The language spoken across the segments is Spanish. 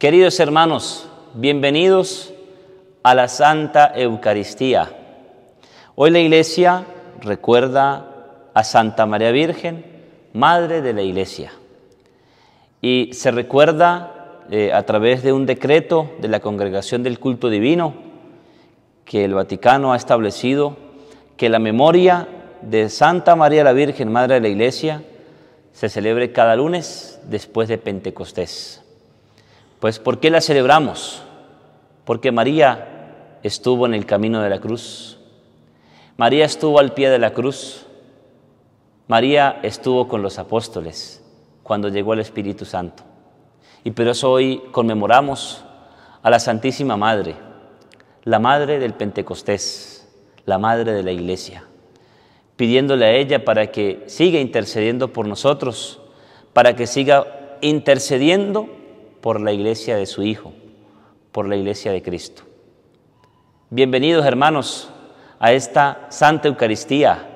Queridos hermanos, bienvenidos a la Santa Eucaristía. Hoy la Iglesia recuerda a Santa María Virgen, Madre de la Iglesia. Y se recuerda eh, a través de un decreto de la Congregación del Culto Divino que el Vaticano ha establecido que la memoria de Santa María la Virgen, Madre de la Iglesia, se celebre cada lunes después de Pentecostés. Pues ¿por qué la celebramos? Porque María estuvo en el camino de la cruz. María estuvo al pie de la cruz. María estuvo con los apóstoles cuando llegó el Espíritu Santo. Y por eso hoy conmemoramos a la Santísima Madre, la Madre del Pentecostés, la Madre de la Iglesia, pidiéndole a ella para que siga intercediendo por nosotros, para que siga intercediendo por la iglesia de su Hijo, por la iglesia de Cristo. Bienvenidos hermanos a esta Santa Eucaristía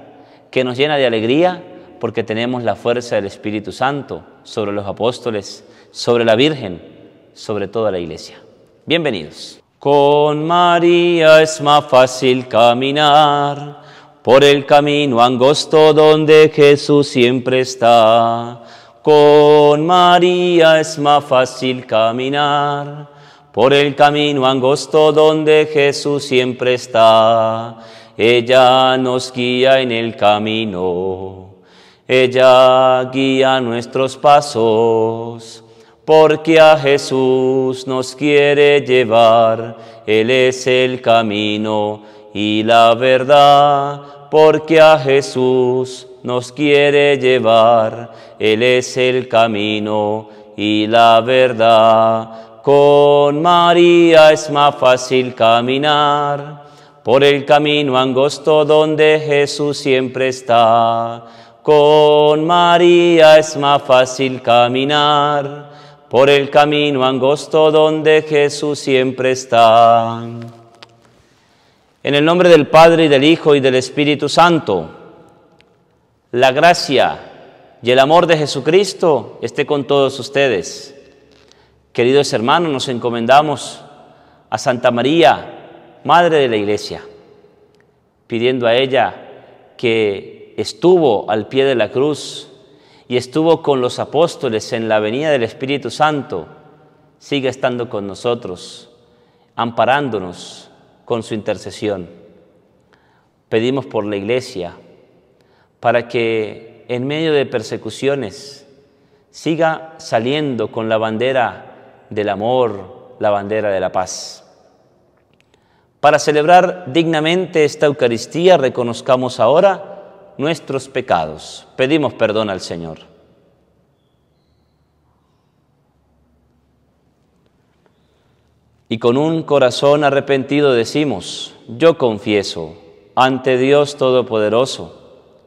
que nos llena de alegría porque tenemos la fuerza del Espíritu Santo sobre los apóstoles, sobre la Virgen, sobre toda la iglesia. Bienvenidos. Con María es más fácil caminar por el camino angosto donde Jesús siempre está con María es más fácil caminar por el camino angosto donde Jesús siempre está. Ella nos guía en el camino, ella guía nuestros pasos, porque a Jesús nos quiere llevar. Él es el camino y la verdad, porque a Jesús nos quiere llevar. Él es el camino y la verdad. Con María es más fácil caminar por el camino angosto donde Jesús siempre está. Con María es más fácil caminar por el camino angosto donde Jesús siempre está. En el nombre del Padre y del Hijo y del Espíritu Santo la gracia y el amor de Jesucristo esté con todos ustedes. Queridos hermanos, nos encomendamos a Santa María, Madre de la Iglesia, pidiendo a ella que estuvo al pie de la cruz y estuvo con los apóstoles en la venida del Espíritu Santo, siga estando con nosotros, amparándonos con su intercesión. Pedimos por la Iglesia, para que en medio de persecuciones siga saliendo con la bandera del amor, la bandera de la paz. Para celebrar dignamente esta Eucaristía, reconozcamos ahora nuestros pecados. Pedimos perdón al Señor. Y con un corazón arrepentido decimos, yo confieso ante Dios Todopoderoso,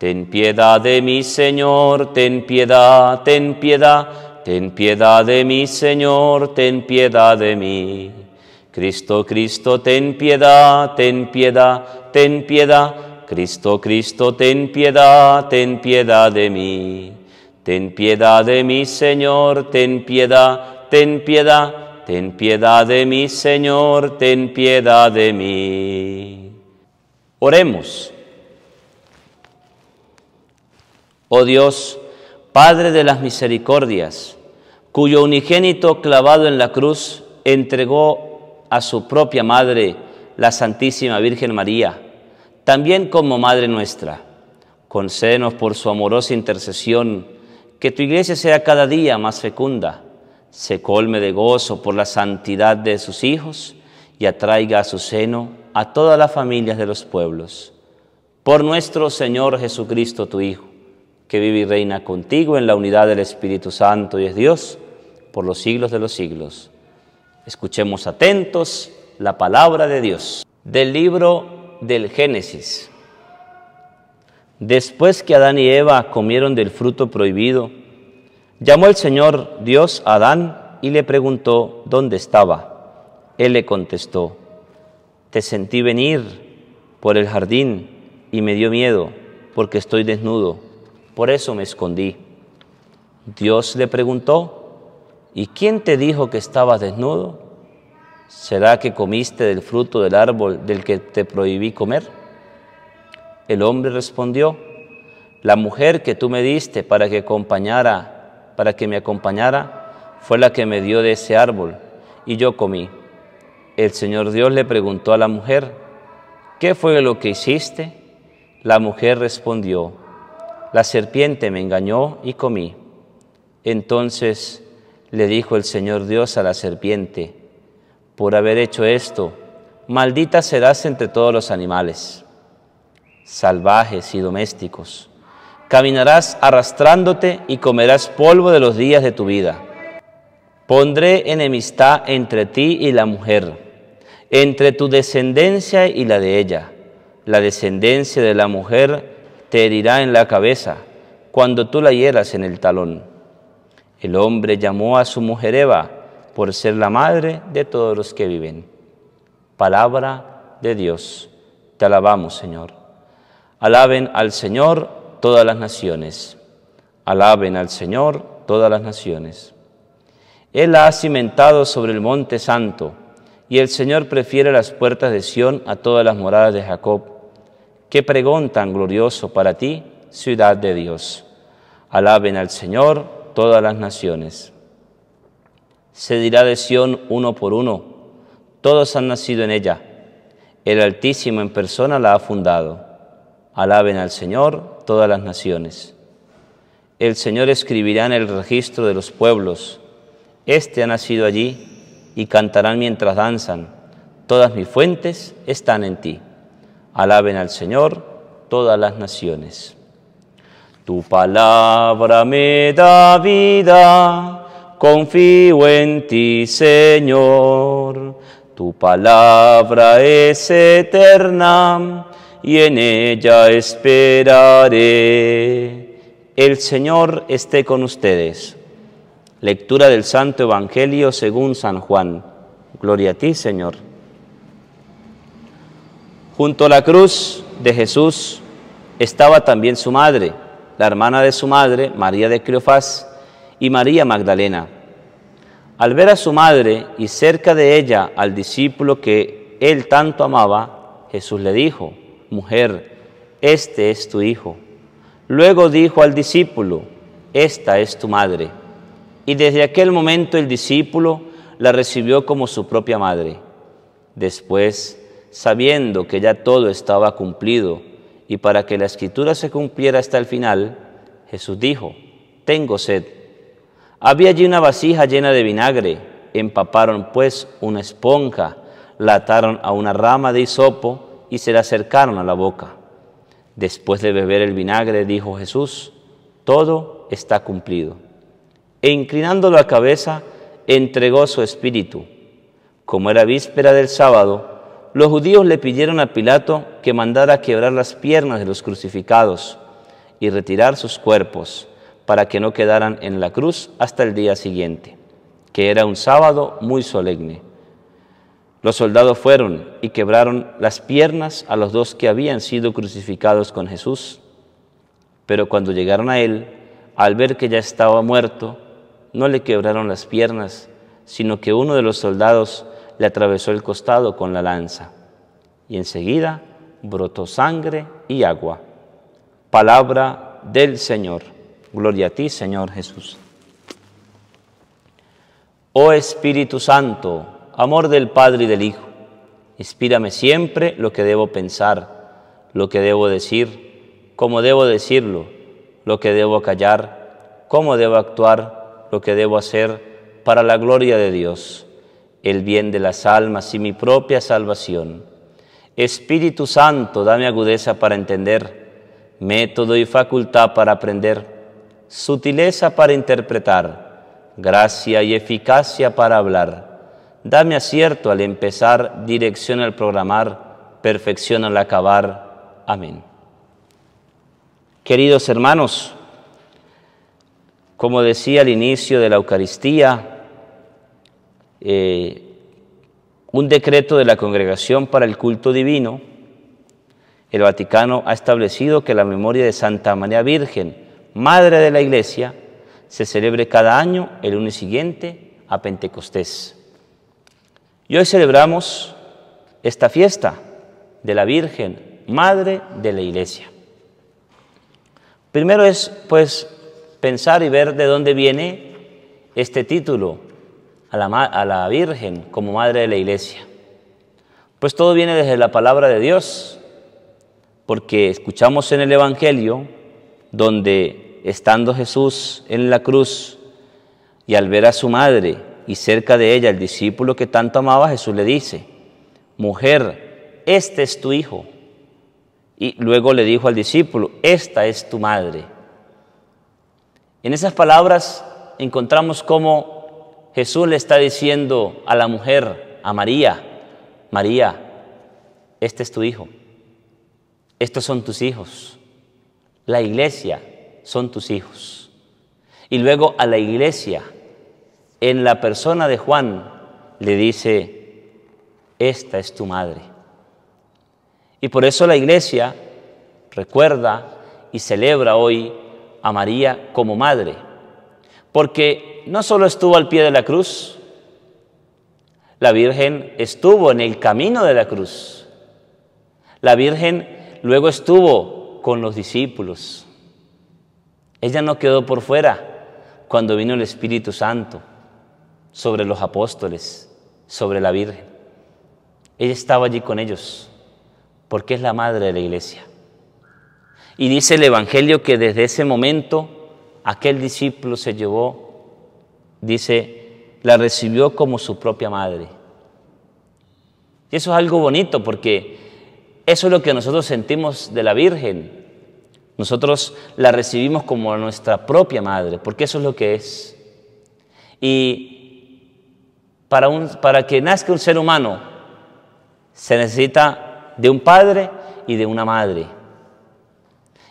Ten piedad de mi Señor, ten piedad, ten piedad, ten piedad de mi Señor, ten piedad de mí. Cristo, Cristo, ten piedad, ten piedad, ten piedad. Cristo, Cristo, ten piedad, ten piedad de mí. Ten piedad de mi Señor, ten piedad, ten piedad. Ten piedad de mi Señor, ten piedad de mí. Oremos. Oh Dios, Padre de las misericordias, cuyo unigénito clavado en la cruz entregó a su propia madre, la Santísima Virgen María, también como Madre nuestra. Concédenos por su amorosa intercesión que tu iglesia sea cada día más fecunda, se colme de gozo por la santidad de sus hijos y atraiga a su seno a todas las familias de los pueblos. Por nuestro Señor Jesucristo, tu Hijo que vive y reina contigo en la unidad del Espíritu Santo y es Dios por los siglos de los siglos. Escuchemos atentos la palabra de Dios del libro del Génesis. Después que Adán y Eva comieron del fruto prohibido, llamó el Señor Dios a Adán y le preguntó dónde estaba. Él le contestó, te sentí venir por el jardín y me dio miedo porque estoy desnudo por eso me escondí. Dios le preguntó, ¿y quién te dijo que estabas desnudo? ¿Será que comiste del fruto del árbol del que te prohibí comer? El hombre respondió, la mujer que tú me diste para que acompañara, para que me acompañara, fue la que me dio de ese árbol y yo comí. El Señor Dios le preguntó a la mujer, ¿qué fue lo que hiciste? La mujer respondió, la serpiente me engañó y comí. Entonces le dijo el Señor Dios a la serpiente, por haber hecho esto, maldita serás entre todos los animales, salvajes y domésticos. Caminarás arrastrándote y comerás polvo de los días de tu vida. Pondré enemistad entre ti y la mujer, entre tu descendencia y la de ella. La descendencia de la mujer te herirá en la cabeza cuando tú la hieras en el talón. El hombre llamó a su mujer Eva por ser la madre de todos los que viven. Palabra de Dios. Te alabamos, Señor. Alaben al Señor todas las naciones. Alaben al Señor todas las naciones. Él ha cimentado sobre el monte santo, y el Señor prefiere las puertas de Sión a todas las moradas de Jacob. Qué pregón tan glorioso para ti, ciudad de Dios. Alaben al Señor todas las naciones. Se dirá de Sión uno por uno, todos han nacido en ella. El Altísimo en persona la ha fundado. Alaben al Señor todas las naciones. El Señor escribirá en el registro de los pueblos. Este ha nacido allí y cantarán mientras danzan. Todas mis fuentes están en ti. Alaben al Señor todas las naciones. Tu palabra me da vida, confío en ti, Señor. Tu palabra es eterna y en ella esperaré. El Señor esté con ustedes. Lectura del Santo Evangelio según San Juan. Gloria a ti, Señor. Junto a la cruz de Jesús estaba también su madre, la hermana de su madre, María de Cleofás, y María Magdalena. Al ver a su madre y cerca de ella al discípulo que él tanto amaba, Jesús le dijo, Mujer, este es tu hijo. Luego dijo al discípulo, Esta es tu madre. Y desde aquel momento el discípulo la recibió como su propia madre. Después sabiendo que ya todo estaba cumplido, y para que la escritura se cumpliera hasta el final, Jesús dijo, tengo sed. Había allí una vasija llena de vinagre, empaparon pues una esponja, la ataron a una rama de hisopo y se la acercaron a la boca. Después de beber el vinagre, dijo Jesús, todo está cumplido. E inclinando la cabeza, entregó su espíritu. Como era víspera del sábado, los judíos le pidieron a Pilato que mandara quebrar las piernas de los crucificados y retirar sus cuerpos para que no quedaran en la cruz hasta el día siguiente, que era un sábado muy solemne. Los soldados fueron y quebraron las piernas a los dos que habían sido crucificados con Jesús. Pero cuando llegaron a él, al ver que ya estaba muerto, no le quebraron las piernas, sino que uno de los soldados le atravesó el costado con la lanza y enseguida brotó sangre y agua. Palabra del Señor. Gloria a ti, Señor Jesús. Oh Espíritu Santo, amor del Padre y del Hijo, inspírame siempre lo que debo pensar, lo que debo decir, cómo debo decirlo, lo que debo callar, cómo debo actuar, lo que debo hacer para la gloria de Dios el bien de las almas y mi propia salvación. Espíritu Santo, dame agudeza para entender, método y facultad para aprender, sutileza para interpretar, gracia y eficacia para hablar. Dame acierto al empezar, dirección al programar, perfección al acabar. Amén. Queridos hermanos, como decía al inicio de la Eucaristía, eh, un decreto de la Congregación para el Culto Divino, el Vaticano ha establecido que la memoria de Santa María Virgen, Madre de la Iglesia, se celebre cada año el lunes siguiente a Pentecostés. Y hoy celebramos esta fiesta de la Virgen, Madre de la Iglesia. Primero es, pues, pensar y ver de dónde viene este título a la, Virgen como madre de la iglesia? Pues todo viene desde la palabra de Dios, porque escuchamos en el Evangelio donde estando Jesús en la cruz y al ver a su madre y cerca de ella el discípulo que tanto amaba, Jesús le dice, mujer, este es tu hijo. Y luego le dijo al discípulo, esta es tu madre. En esas palabras encontramos cómo Jesús le está diciendo a la mujer, a María, María, este es tu hijo, estos son tus hijos, la iglesia son tus hijos. Y luego a la iglesia, en la persona de Juan, le dice, esta es tu madre. Y por eso la iglesia recuerda y celebra hoy a María como madre porque no solo estuvo al pie de la cruz, la Virgen estuvo en el camino de la cruz. La Virgen luego estuvo con los discípulos. Ella no quedó por fuera cuando vino el Espíritu Santo sobre los apóstoles, sobre la Virgen. Ella estaba allí con ellos porque es la madre de la iglesia. Y dice el Evangelio que desde ese momento aquel discípulo se llevó, dice, la recibió como su propia madre. Y eso es algo bonito porque eso es lo que nosotros sentimos de la Virgen. Nosotros la recibimos como nuestra propia madre, porque eso es lo que es. Y para, para que nazca un ser humano se necesita de un padre y de una madre.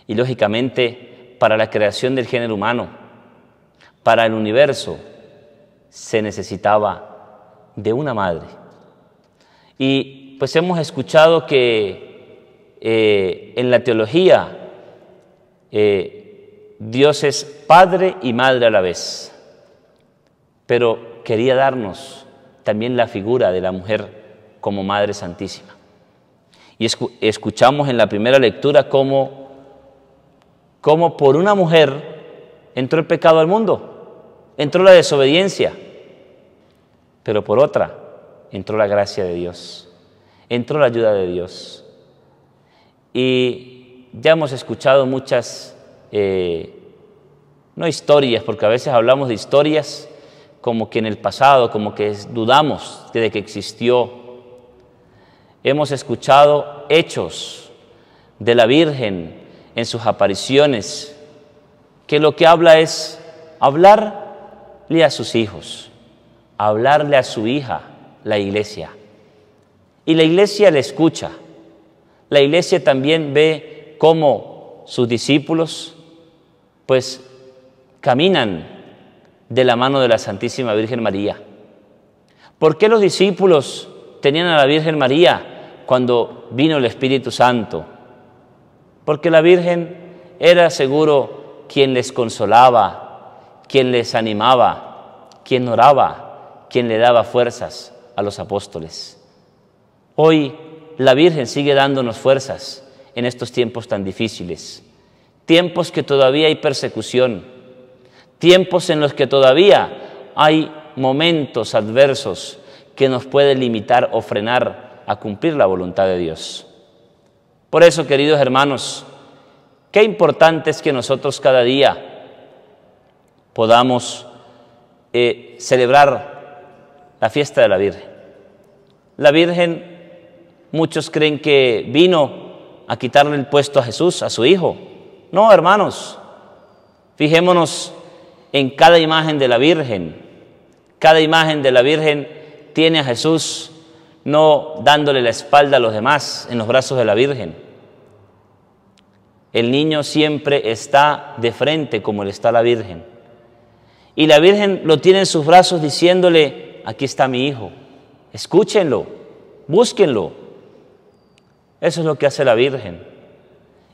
Y lógicamente para la creación del género humano, para el universo, se necesitaba de una madre. Y pues hemos escuchado que eh, en la teología eh, Dios es padre y madre a la vez, pero quería darnos también la figura de la mujer como Madre Santísima. Y escuchamos en la primera lectura cómo como por una mujer entró el pecado al mundo, entró la desobediencia, pero por otra entró la gracia de Dios, entró la ayuda de Dios. Y ya hemos escuchado muchas, eh, no historias, porque a veces hablamos de historias como que en el pasado, como que dudamos de que existió. Hemos escuchado hechos de la Virgen, en sus apariciones, que lo que habla es hablarle a sus hijos, hablarle a su hija, la iglesia. Y la iglesia le escucha. La iglesia también ve cómo sus discípulos pues caminan de la mano de la Santísima Virgen María. ¿Por qué los discípulos tenían a la Virgen María cuando vino el Espíritu Santo? porque la Virgen era seguro quien les consolaba, quien les animaba, quien oraba, quien le daba fuerzas a los apóstoles. Hoy la Virgen sigue dándonos fuerzas en estos tiempos tan difíciles, tiempos que todavía hay persecución, tiempos en los que todavía hay momentos adversos que nos pueden limitar o frenar a cumplir la voluntad de Dios. Por eso, queridos hermanos, qué importante es que nosotros cada día podamos eh, celebrar la fiesta de la Virgen. La Virgen, muchos creen que vino a quitarle el puesto a Jesús, a su Hijo. No, hermanos, fijémonos en cada imagen de la Virgen. Cada imagen de la Virgen tiene a Jesús no dándole la espalda a los demás en los brazos de la Virgen. El niño siempre está de frente como le está la Virgen. Y la Virgen lo tiene en sus brazos diciéndole, aquí está mi hijo, escúchenlo, búsquenlo. Eso es lo que hace la Virgen.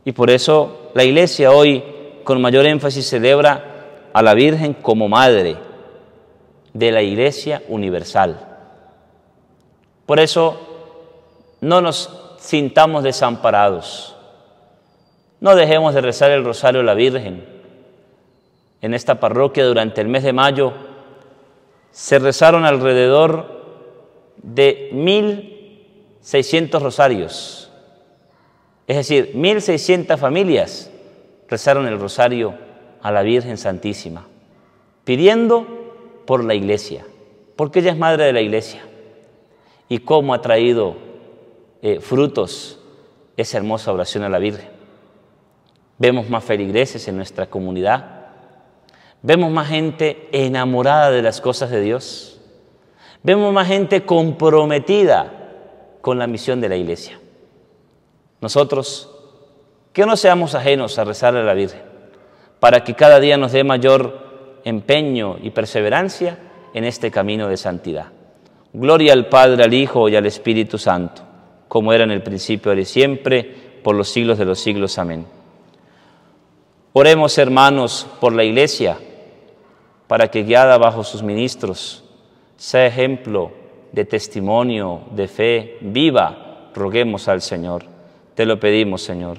Y por eso la iglesia hoy con mayor énfasis celebra a la Virgen como madre de la iglesia universal. Por eso no nos sintamos desamparados. No dejemos de rezar el rosario a la Virgen. En esta parroquia durante el mes de mayo se rezaron alrededor de 1.600 rosarios. Es decir, 1.600 familias rezaron el rosario a la Virgen Santísima, pidiendo por la iglesia, porque ella es madre de la iglesia y cómo ha traído eh, frutos esa hermosa oración a la Virgen. Vemos más feligreses en nuestra comunidad. Vemos más gente enamorada de las cosas de Dios. Vemos más gente comprometida con la misión de la iglesia. Nosotros, que no seamos ajenos a rezar a la Virgen, para que cada día nos dé mayor empeño y perseverancia en este camino de santidad. Gloria al Padre, al Hijo y al Espíritu Santo, como era en el principio, ahora y siempre, por los siglos de los siglos. Amén. Oremos, hermanos, por la Iglesia, para que guiada bajo sus ministros, sea ejemplo de testimonio, de fe viva, roguemos al Señor. Te lo pedimos, Señor.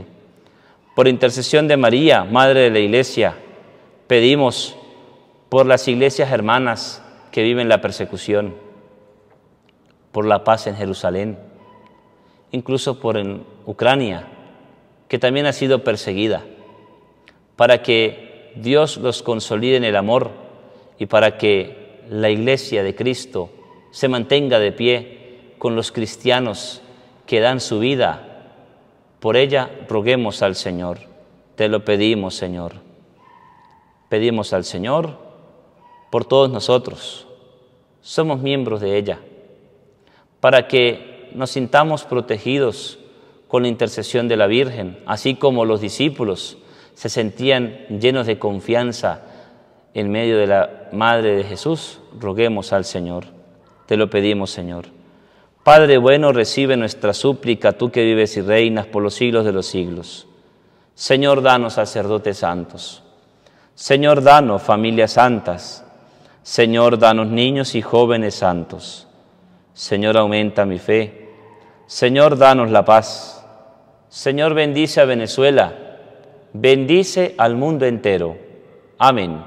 Por intercesión de María, Madre de la Iglesia, pedimos por las iglesias hermanas que viven la persecución por la paz en Jerusalén, incluso por en Ucrania, que también ha sido perseguida, para que Dios los consolide en el amor y para que la iglesia de Cristo se mantenga de pie con los cristianos que dan su vida. Por ella roguemos al Señor, te lo pedimos Señor. Pedimos al Señor por todos nosotros, somos miembros de ella para que nos sintamos protegidos con la intercesión de la Virgen, así como los discípulos se sentían llenos de confianza en medio de la Madre de Jesús, roguemos al Señor. Te lo pedimos, Señor. Padre bueno, recibe nuestra súplica, tú que vives y reinas por los siglos de los siglos. Señor, danos sacerdotes santos. Señor, danos familias santas. Señor, danos niños y jóvenes santos. Señor, aumenta mi fe. Señor, danos la paz. Señor, bendice a Venezuela. Bendice al mundo entero. Amén.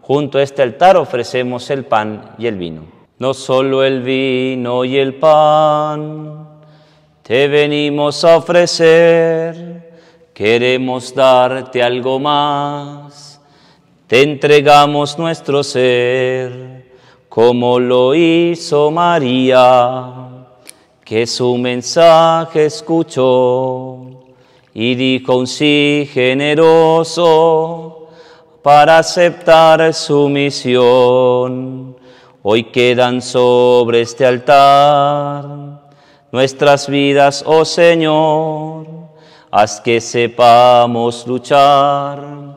Junto a este altar ofrecemos el pan y el vino. No solo el vino y el pan te venimos a ofrecer, queremos darte algo más. Te entregamos nuestro ser como lo hizo María, que su mensaje escuchó y dijo un sí generoso para aceptar su misión. Hoy quedan sobre este altar nuestras vidas, oh Señor, haz que sepamos luchar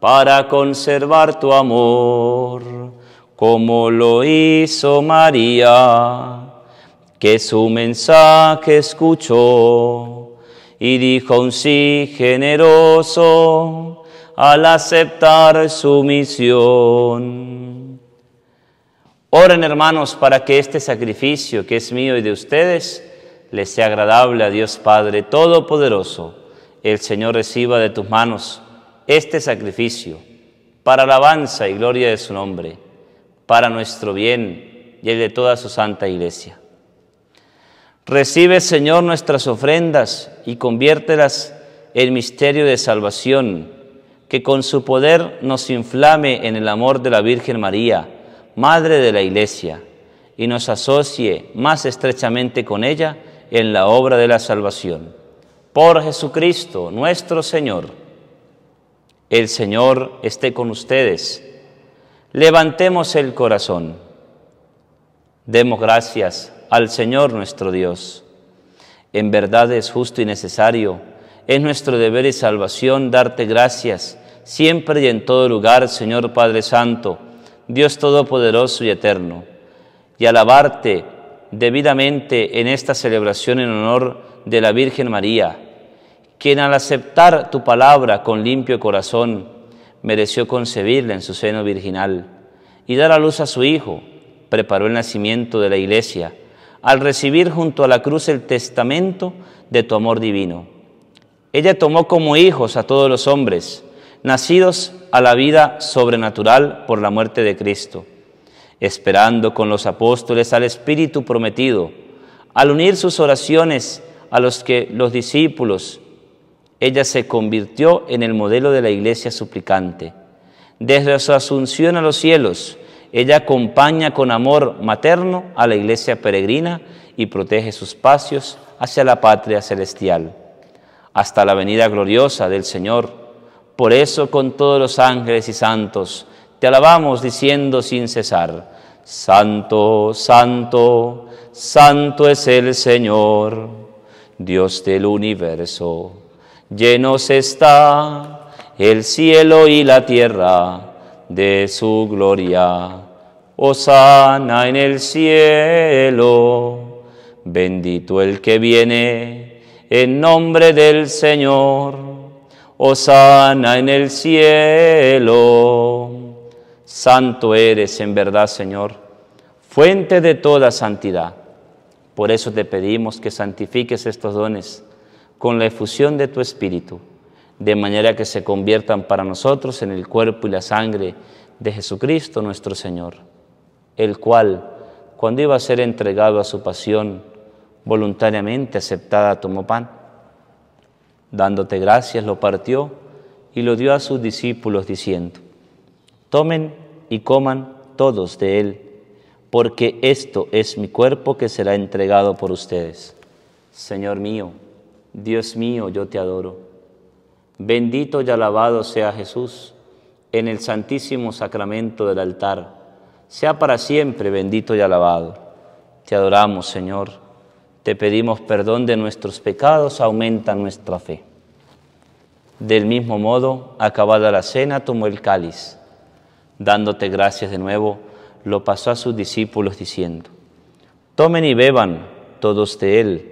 para conservar tu amor como lo hizo María, que su mensaje escuchó y dijo un sí generoso al aceptar su misión. Oren hermanos para que este sacrificio que es mío y de ustedes les sea agradable a Dios Padre Todopoderoso. El Señor reciba de tus manos este sacrificio para alabanza y gloria de su nombre para nuestro bien y el de toda su santa iglesia. Recibe, Señor, nuestras ofrendas y conviértelas en misterio de salvación, que con su poder nos inflame en el amor de la Virgen María, Madre de la Iglesia, y nos asocie más estrechamente con ella en la obra de la salvación. Por Jesucristo nuestro Señor. El Señor esté con ustedes Levantemos el corazón. Demos gracias al Señor nuestro Dios. En verdad es justo y necesario, es nuestro deber y salvación darte gracias siempre y en todo lugar, Señor Padre Santo, Dios Todopoderoso y Eterno, y alabarte debidamente en esta celebración en honor de la Virgen María, quien al aceptar tu palabra con limpio corazón mereció concebirla en su seno virginal y dar a luz a su Hijo, preparó el nacimiento de la Iglesia, al recibir junto a la cruz el testamento de tu amor divino. Ella tomó como hijos a todos los hombres, nacidos a la vida sobrenatural por la muerte de Cristo, esperando con los apóstoles al Espíritu prometido, al unir sus oraciones a los que los discípulos ella se convirtió en el modelo de la iglesia suplicante. Desde su asunción a los cielos, ella acompaña con amor materno a la iglesia peregrina y protege sus pasos hacia la patria celestial, hasta la venida gloriosa del Señor. Por eso con todos los ángeles y santos te alabamos diciendo sin cesar, Santo, santo, santo es el Señor, Dios del universo Llenos está el cielo y la tierra de su gloria. sana en el cielo, bendito el que viene en nombre del Señor. sana en el cielo. Santo eres en verdad, Señor, fuente de toda santidad. Por eso te pedimos que santifiques estos dones con la efusión de tu Espíritu, de manera que se conviertan para nosotros en el cuerpo y la sangre de Jesucristo nuestro Señor, el cual, cuando iba a ser entregado a su pasión voluntariamente aceptada, tomó pan. Dándote gracias, lo partió y lo dio a sus discípulos diciendo, tomen y coman todos de él, porque esto es mi cuerpo que será entregado por ustedes. Señor mío, Dios mío, yo te adoro. Bendito y alabado sea Jesús en el santísimo sacramento del altar. Sea para siempre bendito y alabado. Te adoramos, Señor. Te pedimos perdón de nuestros pecados, aumenta nuestra fe. Del mismo modo, acabada la cena, tomó el cáliz. Dándote gracias de nuevo, lo pasó a sus discípulos diciendo, tomen y beban todos de él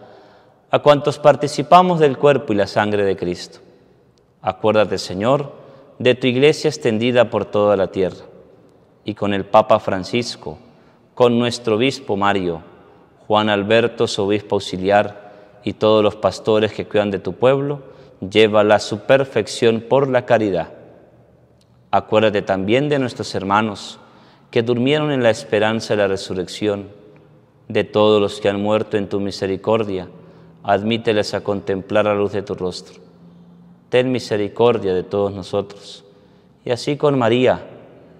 a cuantos participamos del cuerpo y la sangre de Cristo. Acuérdate, Señor, de tu iglesia extendida por toda la tierra, y con el Papa Francisco, con nuestro obispo Mario, Juan Alberto, su obispo auxiliar, y todos los pastores que cuidan de tu pueblo, lleva a su perfección por la caridad. Acuérdate también de nuestros hermanos que durmieron en la esperanza de la resurrección, de todos los que han muerto en tu misericordia, admíteles a contemplar la luz de tu rostro. Ten misericordia de todos nosotros. Y así con María,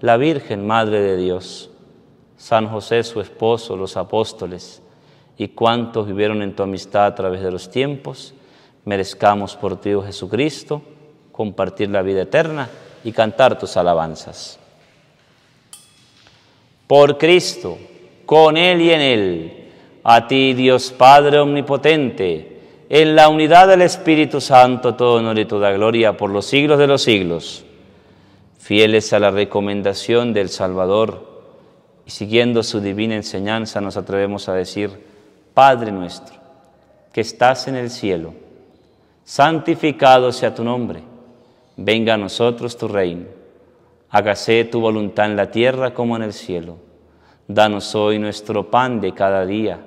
la Virgen Madre de Dios, San José su esposo, los apóstoles, y cuantos vivieron en tu amistad a través de los tiempos, merezcamos por ti, oh Jesucristo, compartir la vida eterna y cantar tus alabanzas. Por Cristo, con Él y en Él a ti Dios Padre Omnipotente, en la unidad del Espíritu Santo, todo honor y toda gloria por los siglos de los siglos. Fieles a la recomendación del Salvador y siguiendo su divina enseñanza, nos atrevemos a decir, Padre nuestro, que estás en el cielo, santificado sea tu nombre, venga a nosotros tu reino, hágase tu voluntad en la tierra como en el cielo. Danos hoy nuestro pan de cada día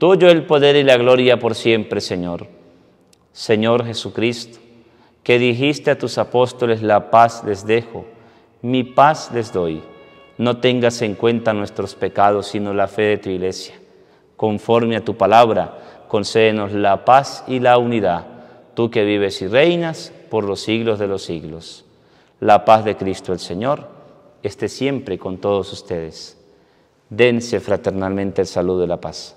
Tuyo el poder y la gloria por siempre, Señor. Señor Jesucristo, que dijiste a tus apóstoles, la paz les dejo, mi paz les doy. No tengas en cuenta nuestros pecados, sino la fe de tu iglesia. Conforme a tu palabra, concédenos la paz y la unidad, tú que vives y reinas por los siglos de los siglos. La paz de Cristo el Señor esté siempre con todos ustedes. Dense fraternalmente el saludo de la paz.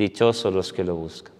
dichosos los que lo buscan.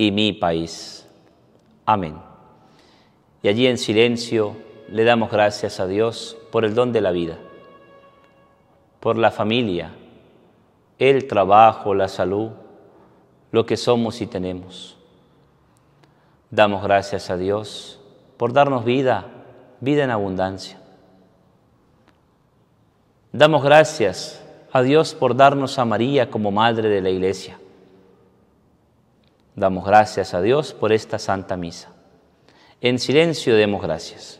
y mi país. Amén. Y allí en silencio le damos gracias a Dios por el don de la vida, por la familia, el trabajo, la salud, lo que somos y tenemos. Damos gracias a Dios por darnos vida, vida en abundancia. Damos gracias a Dios por darnos a María como Madre de la Iglesia. Damos gracias a Dios por esta Santa Misa. En silencio demos gracias.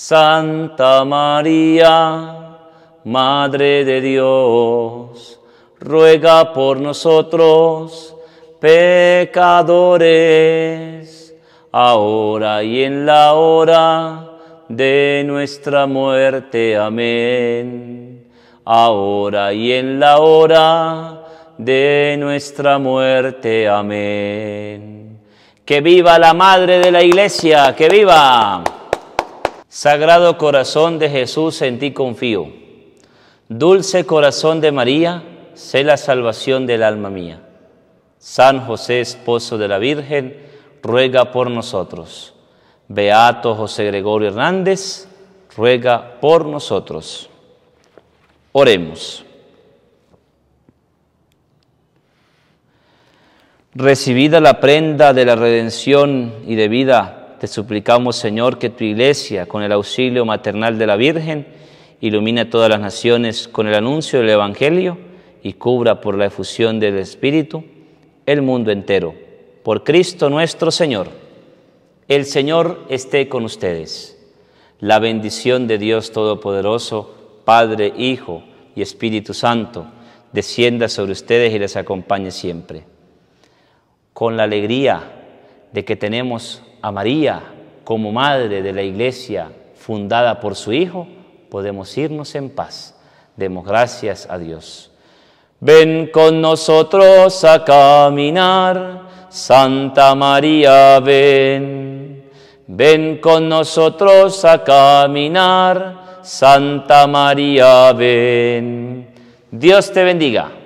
Santa María, Madre de Dios, ruega por nosotros, pecadores, ahora y en la hora de nuestra muerte. Amén. Ahora y en la hora de nuestra muerte. Amén. Que viva la Madre de la Iglesia, que viva. Sagrado corazón de Jesús, en ti confío. Dulce corazón de María, sé la salvación del alma mía. San José, esposo de la Virgen, ruega por nosotros. Beato José Gregorio Hernández, ruega por nosotros. Oremos. Recibida la prenda de la redención y de vida, te suplicamos, Señor, que tu iglesia, con el auxilio maternal de la Virgen, ilumine a todas las naciones con el anuncio del Evangelio y cubra por la efusión del Espíritu el mundo entero. Por Cristo nuestro Señor. El Señor esté con ustedes. La bendición de Dios Todopoderoso, Padre, Hijo y Espíritu Santo, descienda sobre ustedes y les acompañe siempre. Con la alegría de que tenemos a María como madre de la iglesia fundada por su Hijo, podemos irnos en paz. Demos gracias a Dios. Ven con nosotros a caminar, Santa María, ven. Ven con nosotros a caminar, Santa María, ven. Dios te bendiga.